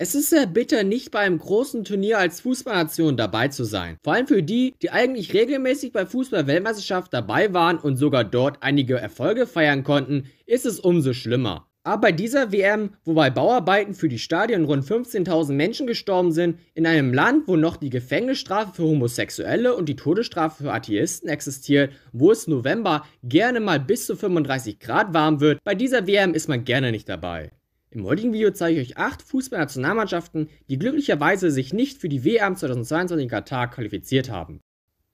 Es ist sehr bitter, nicht bei einem großen Turnier als Fußballnation dabei zu sein. Vor allem für die, die eigentlich regelmäßig bei Fußball-Weltmeisterschaft dabei waren und sogar dort einige Erfolge feiern konnten, ist es umso schlimmer. Aber bei dieser WM, wo bei Bauarbeiten für die Stadien rund 15.000 Menschen gestorben sind, in einem Land, wo noch die Gefängnisstrafe für Homosexuelle und die Todesstrafe für Atheisten existiert, wo es November gerne mal bis zu 35 Grad warm wird, bei dieser WM ist man gerne nicht dabei. Im heutigen Video zeige ich euch 8 Fußballnationalmannschaften, die glücklicherweise sich nicht für die WM 2022 in Katar qualifiziert haben.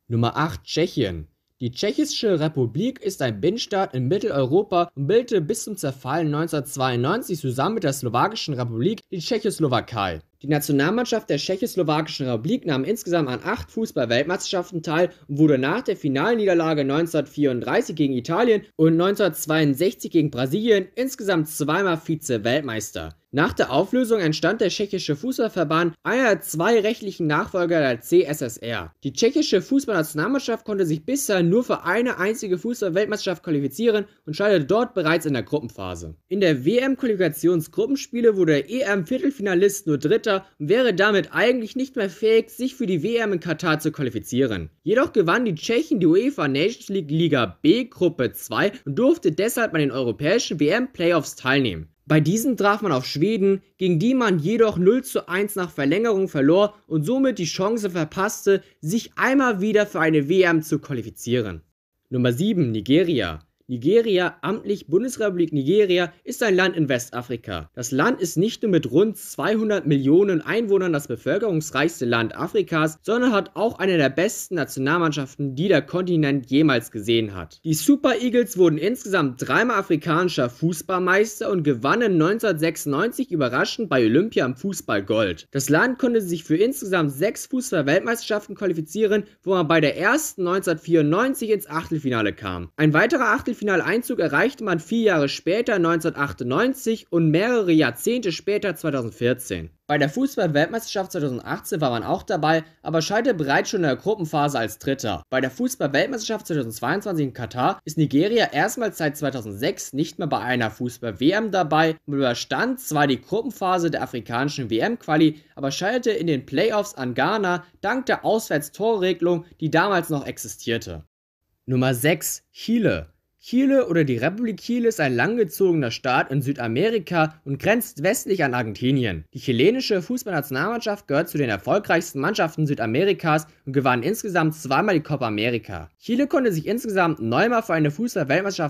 Nummer 8 Tschechien. Die Tschechische Republik ist ein Binnenstaat in Mitteleuropa und bildete bis zum Zerfall 1992 zusammen mit der Slowakischen Republik die Tschechoslowakei. Die Nationalmannschaft der Tschechoslowakischen Republik nahm insgesamt an acht Fußball-Weltmeisterschaften teil und wurde nach der Finalniederlage 1934 gegen Italien und 1962 gegen Brasilien insgesamt zweimal Vize-Weltmeister. Nach der Auflösung entstand der tschechische Fußballverband, einer der zwei rechtlichen Nachfolger der CSSR. Die tschechische Fußballnationalmannschaft konnte sich bisher nur für eine einzige fußball qualifizieren und scheiterte dort bereits in der Gruppenphase. In der WM-Qualifikationsgruppenspiele wurde der EM-Viertelfinalist nur Dritter und wäre damit eigentlich nicht mehr fähig, sich für die WM in Katar zu qualifizieren. Jedoch gewann die Tschechen die UEFA Nations League Liga B Gruppe 2 und durfte deshalb an den europäischen WM-Playoffs teilnehmen. Bei diesen traf man auf Schweden, gegen die man jedoch 0 zu 1 nach Verlängerung verlor und somit die Chance verpasste, sich einmal wieder für eine WM zu qualifizieren. Nummer 7 Nigeria Nigeria, amtlich Bundesrepublik Nigeria, ist ein Land in Westafrika. Das Land ist nicht nur mit rund 200 Millionen Einwohnern das bevölkerungsreichste Land Afrikas, sondern hat auch eine der besten Nationalmannschaften, die der Kontinent jemals gesehen hat. Die Super Eagles wurden insgesamt dreimal afrikanischer Fußballmeister und gewannen 1996 überraschend bei Olympia im Fußball Gold. Das Land konnte sich für insgesamt sechs Fußball-Weltmeisterschaften qualifizieren, wo man bei der ersten 1994 ins Achtelfinale kam. Ein weiterer Achtelfinale Achtelfinaleinzug erreichte man vier Jahre später 1998 und mehrere Jahrzehnte später 2014. Bei der Fußball-Weltmeisterschaft 2018 war man auch dabei, aber scheiterte bereits schon in der Gruppenphase als Dritter. Bei der Fußball-Weltmeisterschaft 2022 in Katar ist Nigeria erstmals seit 2006 nicht mehr bei einer Fußball-WM dabei und überstand zwar die Gruppenphase der afrikanischen WM-Quali, aber scheiterte in den Playoffs an Ghana dank der Auswärtstorregelung, die damals noch existierte. Nummer 6 Chile Chile oder die Republik Chile ist ein langgezogener Staat in Südamerika und grenzt westlich an Argentinien. Die chilenische Fußballnationalmannschaft gehört zu den erfolgreichsten Mannschaften Südamerikas und gewann insgesamt zweimal die Copa America. Chile konnte sich insgesamt neunmal für eine fußball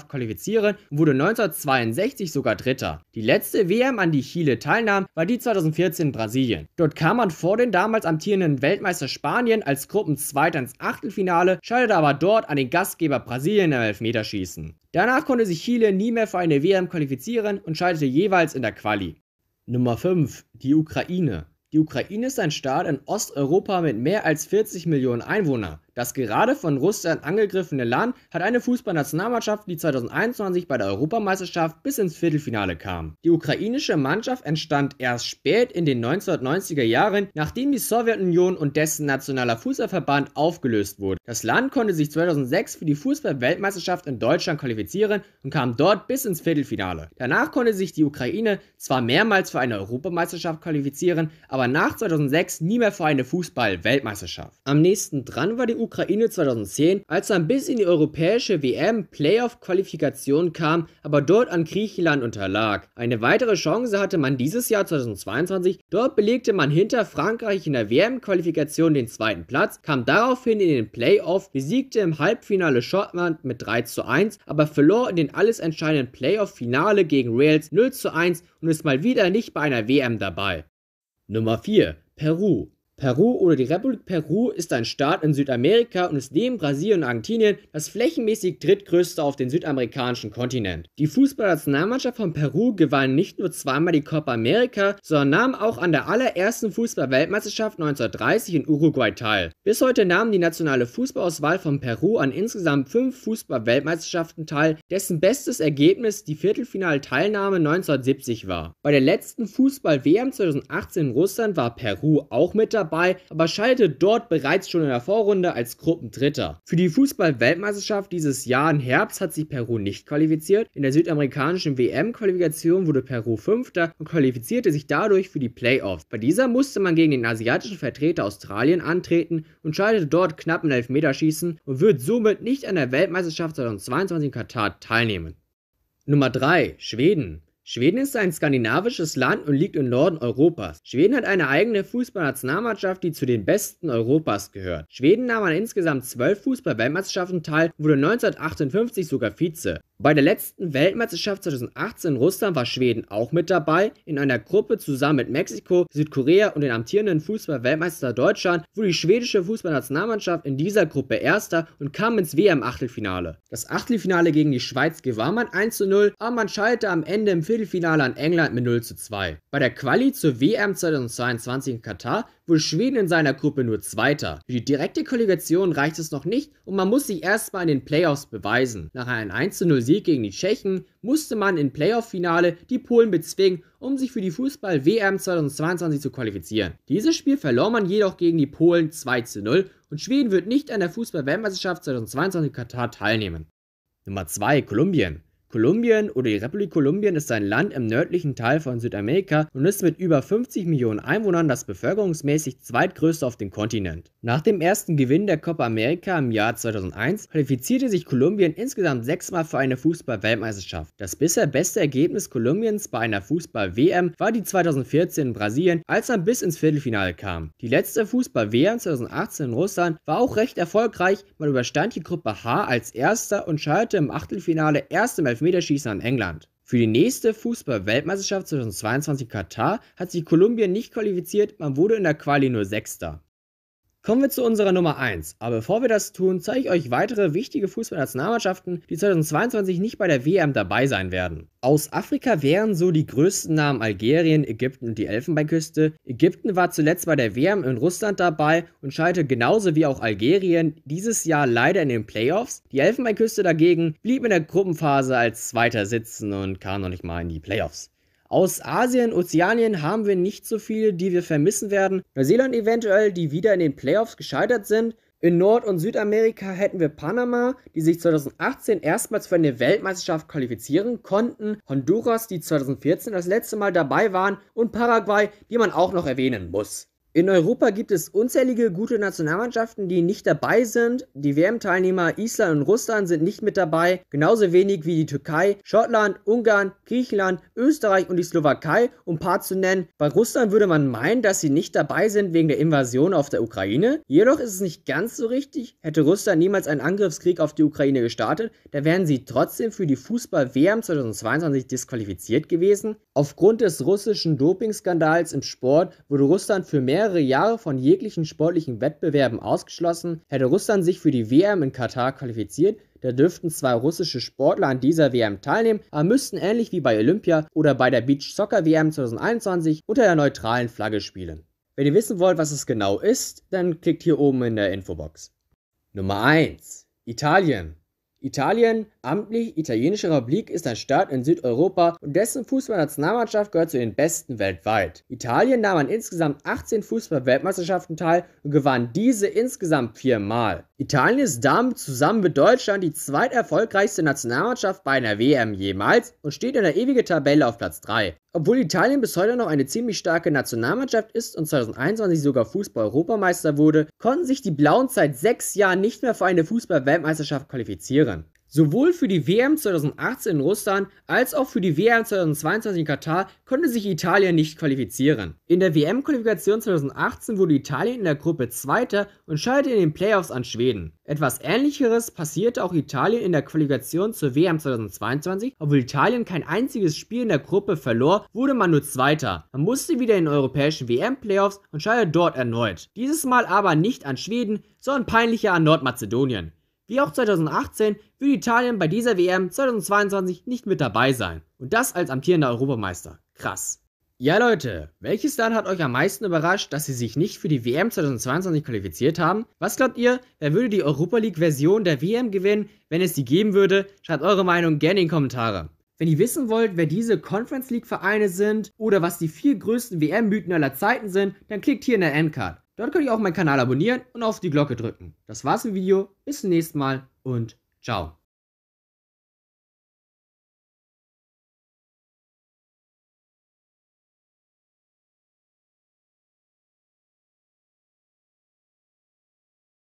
qualifizieren und wurde 1962 sogar Dritter. Die letzte WM, an die Chile teilnahm, war die 2014 in Brasilien. Dort kam man vor den damals amtierenden Weltmeister Spanien als Gruppenzweiter ins Achtelfinale, scheiterte aber dort an den Gastgeber Brasilien im Elfmeterschießen gewesen. Danach konnte sich Chile nie mehr für eine WM qualifizieren und scheiterte jeweils in der Quali. Nummer 5. Die Ukraine. Die Ukraine ist ein Staat in Osteuropa mit mehr als 40 Millionen Einwohnern. Das gerade von Russland angegriffene Land hat eine Fußballnationalmannschaft, die 2021 bei der Europameisterschaft bis ins Viertelfinale kam. Die ukrainische Mannschaft entstand erst spät in den 1990er Jahren, nachdem die Sowjetunion und dessen nationaler Fußballverband aufgelöst wurden. Das Land konnte sich 2006 für die Fußballweltmeisterschaft in Deutschland qualifizieren und kam dort bis ins Viertelfinale. Danach konnte sich die Ukraine zwar mehrmals für eine Europameisterschaft qualifizieren, aber nach 2006 nie mehr für eine Fußballweltmeisterschaft. Am nächsten dran war die Ukraine 2010, als man bis in die europäische WM-Playoff-Qualifikation kam, aber dort an Griechenland unterlag. Eine weitere Chance hatte man dieses Jahr 2022. Dort belegte man hinter Frankreich in der WM-Qualifikation den zweiten Platz, kam daraufhin in den Playoff, besiegte im Halbfinale Schottland mit 3 zu 1, aber verlor in den alles entscheidenden Playoff-Finale gegen Wales 0 zu 1 und ist mal wieder nicht bei einer WM dabei. Nummer 4 Peru Peru oder die Republik Peru ist ein Staat in Südamerika und ist neben Brasilien und Argentinien das flächenmäßig drittgrößte auf dem südamerikanischen Kontinent. Die Fußballnationalmannschaft von Peru gewann nicht nur zweimal die Copa America, sondern nahm auch an der allerersten Fußballweltmeisterschaft 1930 in Uruguay teil. Bis heute nahm die nationale Fußballauswahl von Peru an insgesamt fünf Fußballweltmeisterschaften teil, dessen bestes Ergebnis die Viertelfinalteilnahme 1970 war. Bei der letzten Fußball-WM 2018 in Russland war Peru auch mit dabei dabei, aber scheiterte dort bereits schon in der Vorrunde als Gruppendritter. Für die Fußball-Weltmeisterschaft dieses Jahr im Herbst hat sich Peru nicht qualifiziert. In der südamerikanischen WM-Qualifikation wurde Peru Fünfter und qualifizierte sich dadurch für die Playoffs. Bei dieser musste man gegen den asiatischen Vertreter Australien antreten und scheiterte dort knapp im Elfmeterschießen und wird somit nicht an der Weltmeisterschaft 2022 in Katar teilnehmen. Nummer 3 Schweden Schweden ist ein skandinavisches Land und liegt im Norden Europas. Schweden hat eine eigene Fußballnationalmannschaft, die zu den besten Europas gehört. Schweden nahm an insgesamt zwölf Fußball-Weltmeisterschaften teil, und wurde 1958 sogar Vize. Bei der letzten Weltmeisterschaft 2018 in Russland war Schweden auch mit dabei. In einer Gruppe zusammen mit Mexiko, Südkorea und den amtierenden Fußball-Weltmeister Deutschland wurde die schwedische Fußballnationalmannschaft in dieser Gruppe Erster und kam ins WM-Achtelfinale. Das Achtelfinale gegen die Schweiz gewann man 1 0, aber man scheiterte am Ende im Viertelfinale an England mit 0 2. Bei der Quali zur WM 2022 in Katar wurde Schweden in seiner Gruppe nur Zweiter. Für die direkte Qualifikation reicht es noch nicht und man muss sich erstmal in den Playoffs beweisen. Nach einem 1-0-Sieg gegen die Tschechen musste man im Playoff-Finale die Polen bezwingen, um sich für die Fußball-WM 2022 zu qualifizieren. Dieses Spiel verlor man jedoch gegen die Polen 2-0 und Schweden wird nicht an der Fußball-Weltmeisterschaft 2022 in Katar teilnehmen. Nummer 2 Kolumbien Kolumbien oder die Republik Kolumbien ist ein Land im nördlichen Teil von Südamerika und ist mit über 50 Millionen Einwohnern das bevölkerungsmäßig zweitgrößte auf dem Kontinent. Nach dem ersten Gewinn der Copa America im Jahr 2001 qualifizierte sich Kolumbien insgesamt sechsmal für eine Fußball-Weltmeisterschaft. Das bisher beste Ergebnis Kolumbiens bei einer Fußball-WM war die 2014 in Brasilien, als man bis ins Viertelfinale kam. Die letzte Fußball-WM 2018 in Russland war auch recht erfolgreich, man überstand die Gruppe H als erster und scheiterte im Achtelfinale erst im Elfmeter Elfmeterschießen an England. Für die nächste Fußball-Weltmeisterschaft 2022 Katar hat sich Kolumbien nicht qualifiziert, man wurde in der Quali nur Sechster. Kommen wir zu unserer Nummer 1. Aber bevor wir das tun, zeige ich euch weitere wichtige Fußballnationalmannschaften, die 2022 nicht bei der WM dabei sein werden. Aus Afrika wären so die größten Namen Algerien, Ägypten und die Elfenbeinküste. Ägypten war zuletzt bei der WM in Russland dabei und scheiterte genauso wie auch Algerien dieses Jahr leider in den Playoffs. Die Elfenbeinküste dagegen blieb in der Gruppenphase als Zweiter sitzen und kam noch nicht mal in die Playoffs. Aus Asien, Ozeanien haben wir nicht so viele, die wir vermissen werden. Neuseeland eventuell, die wieder in den Playoffs gescheitert sind. In Nord- und Südamerika hätten wir Panama, die sich 2018 erstmals für eine Weltmeisterschaft qualifizieren konnten, Honduras, die 2014 das letzte Mal dabei waren, und Paraguay, die man auch noch erwähnen muss. In Europa gibt es unzählige gute Nationalmannschaften, die nicht dabei sind. Die WM-Teilnehmer Island und Russland sind nicht mit dabei, genauso wenig wie die Türkei, Schottland, Ungarn, Griechenland, Österreich und die Slowakei, um ein paar zu nennen. Bei Russland würde man meinen, dass sie nicht dabei sind wegen der Invasion auf der Ukraine. Jedoch ist es nicht ganz so richtig. Hätte Russland niemals einen Angriffskrieg auf die Ukraine gestartet, da wären sie trotzdem für die Fußball-WM 2022 disqualifiziert gewesen. Aufgrund des russischen Dopingskandals im Sport wurde Russland für mehr mehrere Jahre von jeglichen sportlichen Wettbewerben ausgeschlossen. Hätte Russland sich für die WM in Katar qualifiziert, da dürften zwar russische Sportler an dieser WM teilnehmen, aber müssten ähnlich wie bei Olympia oder bei der Beach Soccer WM 2021 unter der neutralen Flagge spielen. Wenn ihr wissen wollt, was es genau ist, dann klickt hier oben in der Infobox. Nummer 1. Italien. Italien, amtlich Italienische Republik, ist ein Staat in Südeuropa und dessen Fußballnationalmannschaft gehört zu den besten weltweit. Italien nahm an insgesamt 18 Fußball-Weltmeisterschaften teil und gewann diese insgesamt viermal. Italien ist damit zusammen mit Deutschland die zweiterfolgreichste Nationalmannschaft bei einer WM jemals und steht in der ewigen Tabelle auf Platz 3. Obwohl Italien bis heute noch eine ziemlich starke Nationalmannschaft ist und 2021 sogar Fußball-Europameister wurde, konnten sich die Blauen seit sechs Jahren nicht mehr für eine Fußball-Weltmeisterschaft qualifizieren. Sowohl für die WM 2018 in Russland als auch für die WM 2022 in Katar konnte sich Italien nicht qualifizieren. In der WM-Qualifikation 2018 wurde Italien in der Gruppe Zweiter und scheiterte in den Playoffs an Schweden. Etwas Ähnlicheres passierte auch Italien in der Qualifikation zur WM 2022. Obwohl Italien kein einziges Spiel in der Gruppe verlor, wurde man nur Zweiter. Man musste wieder in den europäischen WM-Playoffs und scheiterte dort erneut. Dieses Mal aber nicht an Schweden, sondern peinlicher an Nordmazedonien. Wie auch 2018 wird Italien bei dieser WM 2022 nicht mit dabei sein. Und das als amtierender Europameister. Krass. Ja Leute, welches Land hat euch am meisten überrascht, dass sie sich nicht für die WM 2022 qualifiziert haben? Was glaubt ihr, wer würde die Europa League Version der WM gewinnen, wenn es die geben würde? Schreibt eure Meinung gerne in die Kommentare. Wenn ihr wissen wollt, wer diese Conference League Vereine sind oder was die vier größten WM-Mythen aller Zeiten sind, dann klickt hier in der Endcard. Dort könnt ihr auch meinen Kanal abonnieren und auf die Glocke drücken. Das war's im Video. Bis zum nächsten Mal und ciao.